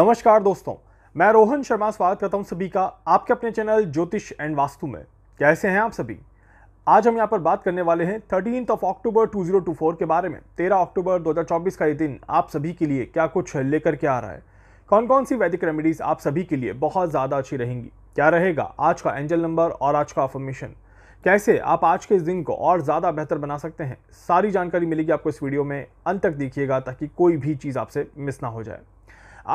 नमस्कार दोस्तों मैं रोहन शर्मा स्वागत करता हूं सभी का आपके अपने चैनल ज्योतिष एंड वास्तु में कैसे हैं आप सभी आज हम यहां पर बात करने वाले हैं थर्टीन ऑफ अक्टूबर 2024 के बारे में 13 अक्टूबर 2024 का ये दिन आप सभी के लिए क्या कुछ लेकर के आ रहा है कौन कौन सी वैदिक रेमेडीज आप सभी के लिए बहुत ज़्यादा अच्छी रहेंगी क्या रहेगा आज का एंजल नंबर और आज का अफॉर्मेशन कैसे आप आज के इस दिन को और ज़्यादा बेहतर बना सकते हैं सारी जानकारी मिलेगी आपको इस वीडियो में अंत तक देखिएगा ताकि कोई भी चीज़ आपसे मिस ना हो जाए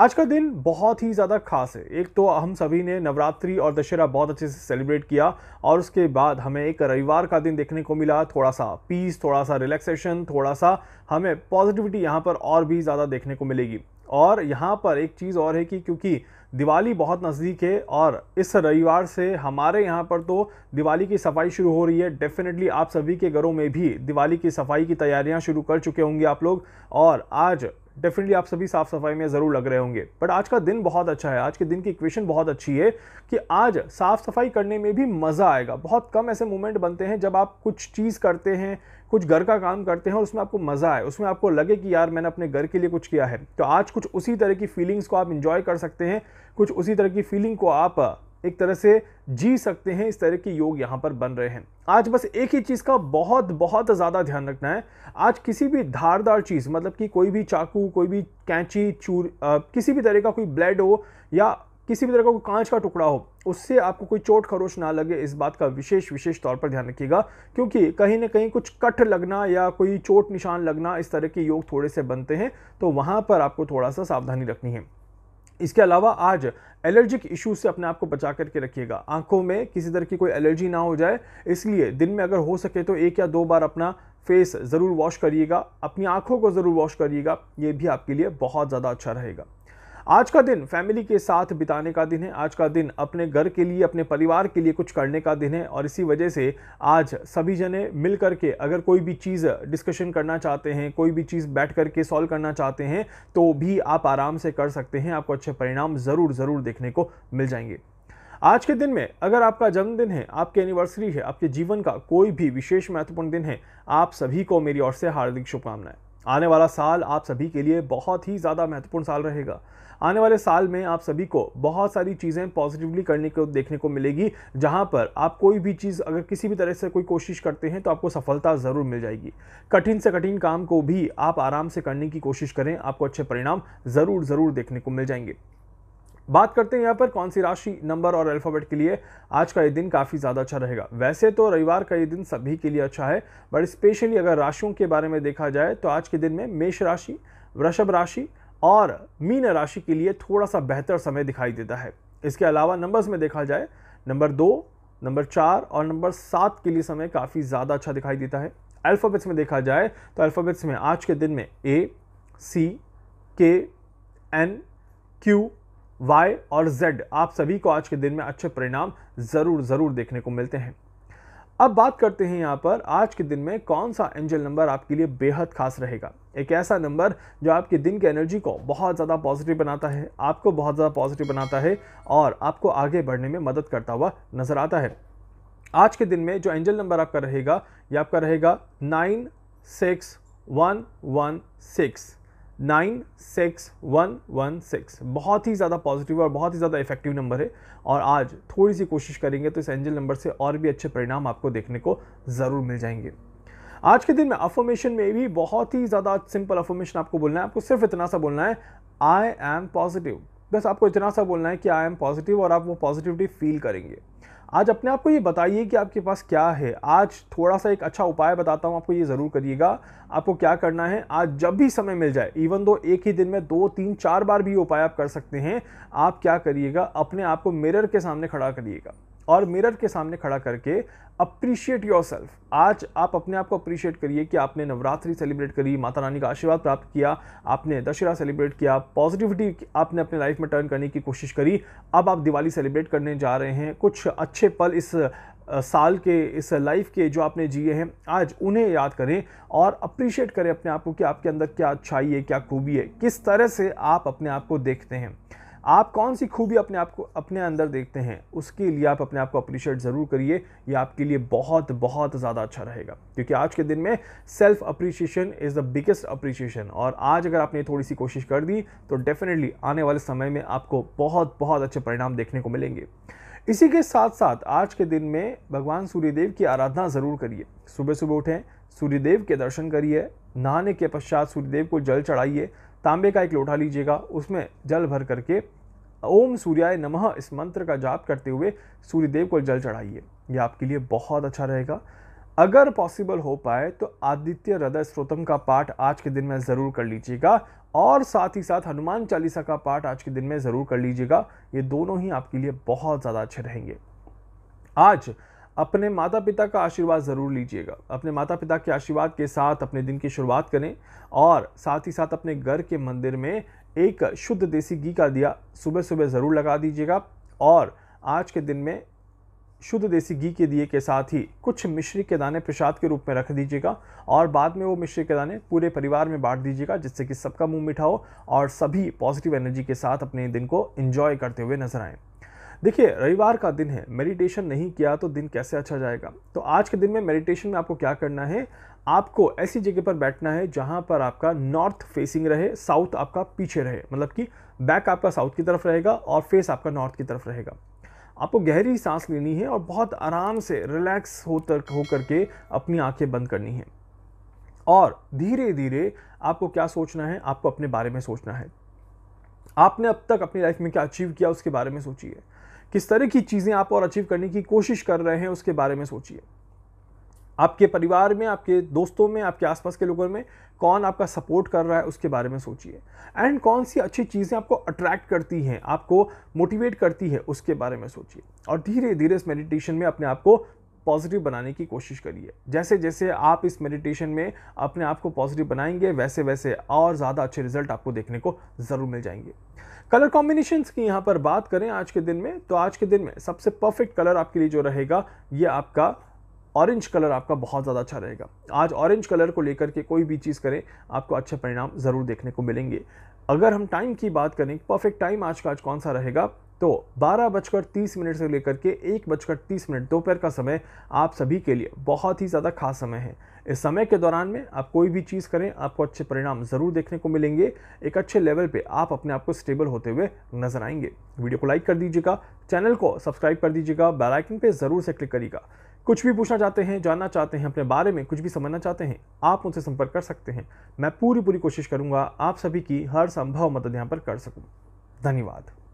आज का दिन बहुत ही ज़्यादा खास है एक तो हम सभी ने नवरात्रि और दशहरा बहुत अच्छे से सेलिब्रेट किया और उसके बाद हमें एक रविवार का दिन देखने को मिला थोड़ा सा पीस थोड़ा सा रिलैक्सेशन थोड़ा सा हमें पॉजिटिविटी यहाँ पर और भी ज़्यादा देखने को मिलेगी और यहाँ पर एक चीज़ और है कि क्योंकि दिवाली बहुत नज़दीक है और इस रविवार से हमारे यहाँ पर तो दिवाली की सफाई शुरू हो रही है डेफिनेटली आप सभी के घरों में भी दिवाली की सफाई की तैयारियाँ शुरू कर चुके होंगे आप लोग और आज डेफिनेटली आप सभी साफ सफाई में ज़रूर लग रहे होंगे बट आज का दिन बहुत अच्छा है आज के दिन की इक्वेशन बहुत अच्छी है कि आज साफ सफाई करने में भी मज़ा आएगा बहुत कम ऐसे मोमेंट बनते हैं जब आप कुछ चीज़ करते हैं कुछ घर का काम करते हैं और उसमें आपको मज़ा आए उसमें आपको लगे कि यार मैंने अपने घर के लिए कुछ किया है तो आज कुछ उसी तरह की फीलिंग्स को आप इंजॉय कर सकते हैं कुछ उसी तरह की फीलिंग को आप एक तरह से जी सकते हैं इस तरह के योग यहाँ पर बन रहे हैं आज बस एक ही चीज़ का बहुत बहुत ज़्यादा ध्यान रखना है आज किसी भी धारदार चीज़ मतलब कि कोई भी चाकू कोई भी कैंची चूर आ, किसी भी तरह का कोई ब्लेड हो या किसी भी तरह का कोई कांच का टुकड़ा हो उससे आपको कोई चोट खरोश ना लगे इस बात का विशेष विशेष तौर पर ध्यान रखिएगा क्योंकि कहीं ना कहीं कुछ कट लगना या कोई चोट निशान लगना इस तरह के योग थोड़े से बनते हैं तो वहाँ पर आपको थोड़ा सा सावधानी रखनी है इसके अलावा आज एलर्जिक इशू से अपने आप को बचा करके रखिएगा आंखों में किसी तरह की कोई एलर्जी ना हो जाए इसलिए दिन में अगर हो सके तो एक या दो बार अपना फेस ज़रूर वॉश करिएगा अपनी आंखों को ज़रूर वॉश करिएगा ये भी आपके लिए बहुत ज़्यादा अच्छा रहेगा आज का दिन फैमिली के साथ बिताने का दिन है आज का दिन अपने घर के लिए अपने परिवार के लिए कुछ करने का दिन है और इसी वजह से आज सभी जने मिल करके अगर कोई भी चीज़ डिस्कशन करना चाहते हैं कोई भी चीज़ बैठ करके सॉल्व करना चाहते हैं तो भी आप आराम से कर सकते हैं आपको अच्छे परिणाम ज़रूर ज़रूर देखने को मिल जाएंगे आज के दिन में अगर आपका जन्मदिन है आपके एनिवर्सरी है आपके जीवन का कोई भी विशेष महत्वपूर्ण दिन है आप सभी को मेरी ओर से हार्दिक शुभकामनाएं आने वाला साल आप सभी के लिए बहुत ही ज़्यादा महत्वपूर्ण साल रहेगा आने वाले साल में आप सभी को बहुत सारी चीज़ें पॉजिटिवली करने को देखने को मिलेगी जहां पर आप कोई भी चीज़ अगर किसी भी तरह से कोई कोशिश करते हैं तो आपको सफलता ज़रूर मिल जाएगी कठिन से कठिन काम को भी आप आराम से करने की कोशिश करें आपको अच्छे परिणाम ज़रूर ज़रूर देखने को मिल जाएंगे बात करते हैं यहाँ पर कौन सी राशि नंबर और अल्फ़ाबेट के लिए आज का ये दिन काफ़ी ज़्यादा अच्छा रहेगा वैसे तो रविवार का ये दिन सभी के लिए अच्छा है बट स्पेशली अगर राशियों के बारे में देखा जाए तो आज के दिन में मेष राशि वृषभ राशि और मीन राशि के लिए थोड़ा सा बेहतर समय दिखाई देता है इसके अलावा नंबर्स में देखा जाए नंबर दो नंबर चार और नंबर सात के लिए समय काफ़ी ज़्यादा अच्छा दिखाई देता है अल्फ़ाबेट्स में देखा जाए तो अल्फ़ाबेट्स में आज के दिन में A C K N Q Y और जेड आप सभी को आज के दिन में अच्छे परिणाम ज़रूर ज़रूर देखने को मिलते हैं अब बात करते हैं यहाँ पर आज के दिन में कौन सा एंजल नंबर आपके लिए बेहद खास रहेगा एक ऐसा नंबर जो आपके दिन की एनर्जी को बहुत ज़्यादा पॉजिटिव बनाता है आपको बहुत ज़्यादा पॉजिटिव बनाता है और आपको आगे बढ़ने में मदद करता हुआ नज़र आता है आज के दिन में जो एंजल नंबर आपका रहेगा ये आपका रहेगा nine six one one six nine six one one six बहुत ही ज़्यादा पॉजिटिव और बहुत ही ज़्यादा इफेक्टिव नंबर है और आज थोड़ी सी कोशिश करेंगे तो इस एंजल नंबर से और भी अच्छे परिणाम आपको देखने को ज़रूर मिल जाएंगे आज के दिन में अफॉर्मेशन में भी बहुत ही ज़्यादा सिंपल अफॉर्मेशन आपको बोलना है आपको सिर्फ इतना सा बोलना है आई एम पॉजिटिव बस आपको इतना सा बोलना है कि आई एम पॉजिटिव और आप वो पॉजिटिविटी फील करेंगे आज अपने आप को ये बताइए कि आपके पास क्या है आज थोड़ा सा एक अच्छा उपाय बताता हूँ आपको ये ज़रूर करिएगा आपको क्या करना है आज जब भी समय मिल जाए इवन दो एक ही दिन में दो तीन चार बार भी उपाय आप कर सकते हैं आप क्या करिएगा अपने आप को मिरर के सामने खड़ा करिएगा और मिरर के सामने खड़ा करके अप्रिशिएट योर आज आप अपने आप को अप्रिशिएट करिए कि आपने नवरात्रि सेलिब्रेट करी माता रानी का आशीर्वाद प्राप्त किया आपने दशहरा सेलिब्रेट किया पॉजिटिविटी आपने अपने लाइफ में टर्न करने की कोशिश करी अब आप दिवाली सेलिब्रेट करने जा रहे हैं कुछ अच्छे पल इस साल के इस लाइफ के जो आपने जिए हैं आज उन्हें याद करें और अप्रिशिएट करें अपने आप को कि आपके अंदर क्या अच्छाई है क्या खूबी है किस तरह से आप अपने आप को देखते हैं आप कौन सी खूबी अपने आप को अपने अंदर देखते हैं उसके लिए आप अपने आप को अप्रिशिएट ज़रूर करिए ये आपके लिए बहुत बहुत ज़्यादा अच्छा रहेगा क्योंकि आज के दिन में self appreciation is the biggest appreciation और आज अगर आपने थोड़ी सी कोशिश कर दी तो डेफिनेटली आने वाले समय में आपको बहुत बहुत अच्छे परिणाम देखने को मिलेंगे इसी के साथ साथ आज के दिन में भगवान सूर्यदेव की आराधना ज़रूर करिए सुबह सुबह उठें सूर्यदेव के दर्शन करिए नहाने के पश्चात सूर्यदेव को जल चढ़ाइए तांबे का एक लोटा लीजिएगा उसमें जल भर करके ओम सूर्याय नमः इस मंत्र का जाप करते हुए सूर्यदेव को जल चढ़ाइए यह आपके लिए बहुत अच्छा रहेगा अगर पॉसिबल हो पाए तो आदित्य हृदय स्रोतम का पाठ आज के दिन में ज़रूर कर लीजिएगा और साथ ही साथ हनुमान चालीसा का पाठ आज के दिन में ज़रूर कर लीजिएगा ये दोनों ही आपके लिए बहुत ज़्यादा अच्छे रहेंगे आज अपने माता पिता का आशीर्वाद ज़रूर लीजिएगा अपने माता पिता के आशीर्वाद के साथ अपने दिन की शुरुआत करें और साथ ही साथ अपने घर के मंदिर में एक शुद्ध देसी घी का दिया सुबह सुबह ज़रूर लगा दीजिएगा और आज के दिन में शुद्ध देसी घी के दिए के साथ ही कुछ मिश्री के दाने प्रसाद के रूप में रख दीजिएगा और बाद में वो मिश्री के दाने पूरे परिवार में बांट दीजिएगा जिससे कि सबका मुंह मीठा हो और सभी पॉजिटिव एनर्जी के साथ अपने दिन को इन्जॉय करते हुए नजर आएँ देखिए रविवार का दिन है मेडिटेशन नहीं किया तो दिन कैसे अच्छा जाएगा तो आज के दिन में मेडिटेशन में आपको क्या करना है आपको ऐसी जगह पर बैठना है जहां पर आपका नॉर्थ फेसिंग रहे साउथ आपका पीछे रहे मतलब कि बैक आपका साउथ की तरफ रहेगा और फेस आपका नॉर्थ की तरफ रहेगा आपको गहरी सांस लेनी है और बहुत आराम से रिलैक्स होकर होकर के अपनी आंखें बंद करनी है और धीरे धीरे आपको क्या सोचना है आपको अपने बारे में सोचना है आपने अब तक अपनी लाइफ में क्या अचीव किया उसके बारे में सोचिए किस तरह की चीज़ें आप और अचीव करने की कोशिश कर रहे हैं उसके बारे में सोचिए आपके परिवार में आपके दोस्तों में आपके आसपास के लोगों में कौन आपका सपोर्ट कर रहा है उसके बारे में सोचिए एंड कौन सी अच्छी चीज़ें आपको अट्रैक्ट करती हैं आपको मोटिवेट करती है उसके बारे में सोचिए और धीरे धीरे इस मेडिटेशन में अपने आप को पॉजिटिव बनाने की कोशिश करिए जैसे जैसे आप इस मेडिटेशन में अपने आप को पॉजिटिव बनाएंगे वैसे वैसे और ज़्यादा अच्छे रिजल्ट आपको देखने को ज़रूर मिल जाएंगे कलर कॉम्बिनेशन की यहाँ पर बात करें आज के दिन में तो आज के दिन में सबसे परफेक्ट कलर आपके लिए जो रहेगा ये आपका ऑरेंज कलर आपका बहुत ज़्यादा अच्छा रहेगा आज ऑरेंज कलर को लेकर के कोई भी चीज़ करें आपको अच्छे परिणाम ज़रूर देखने को मिलेंगे अगर हम टाइम की बात करें परफेक्ट टाइम आज का आज कौन सा रहेगा तो बारह बजकर तीस मिनट से लेकर के एक बजकर तीस मिनट दोपहर का समय आप सभी के लिए बहुत ही ज़्यादा खास समय है इस समय के दौरान में आप कोई भी चीज़ करें आपको अच्छे परिणाम ज़रूर देखने को मिलेंगे एक अच्छे लेवल पे आप अपने आप को स्टेबल होते हुए नजर आएंगे वीडियो को लाइक कर दीजिएगा चैनल को सब्सक्राइब कर दीजिएगा बेलाइकन पर ज़रूर से क्लिक करिएगा कुछ भी पूछना चाहते हैं जानना चाहते हैं अपने बारे में कुछ भी समझना चाहते हैं आप उनसे संपर्क कर सकते हैं मैं पूरी पूरी कोशिश करूँगा आप सभी की हर संभव मदद यहाँ पर कर सकूँ धन्यवाद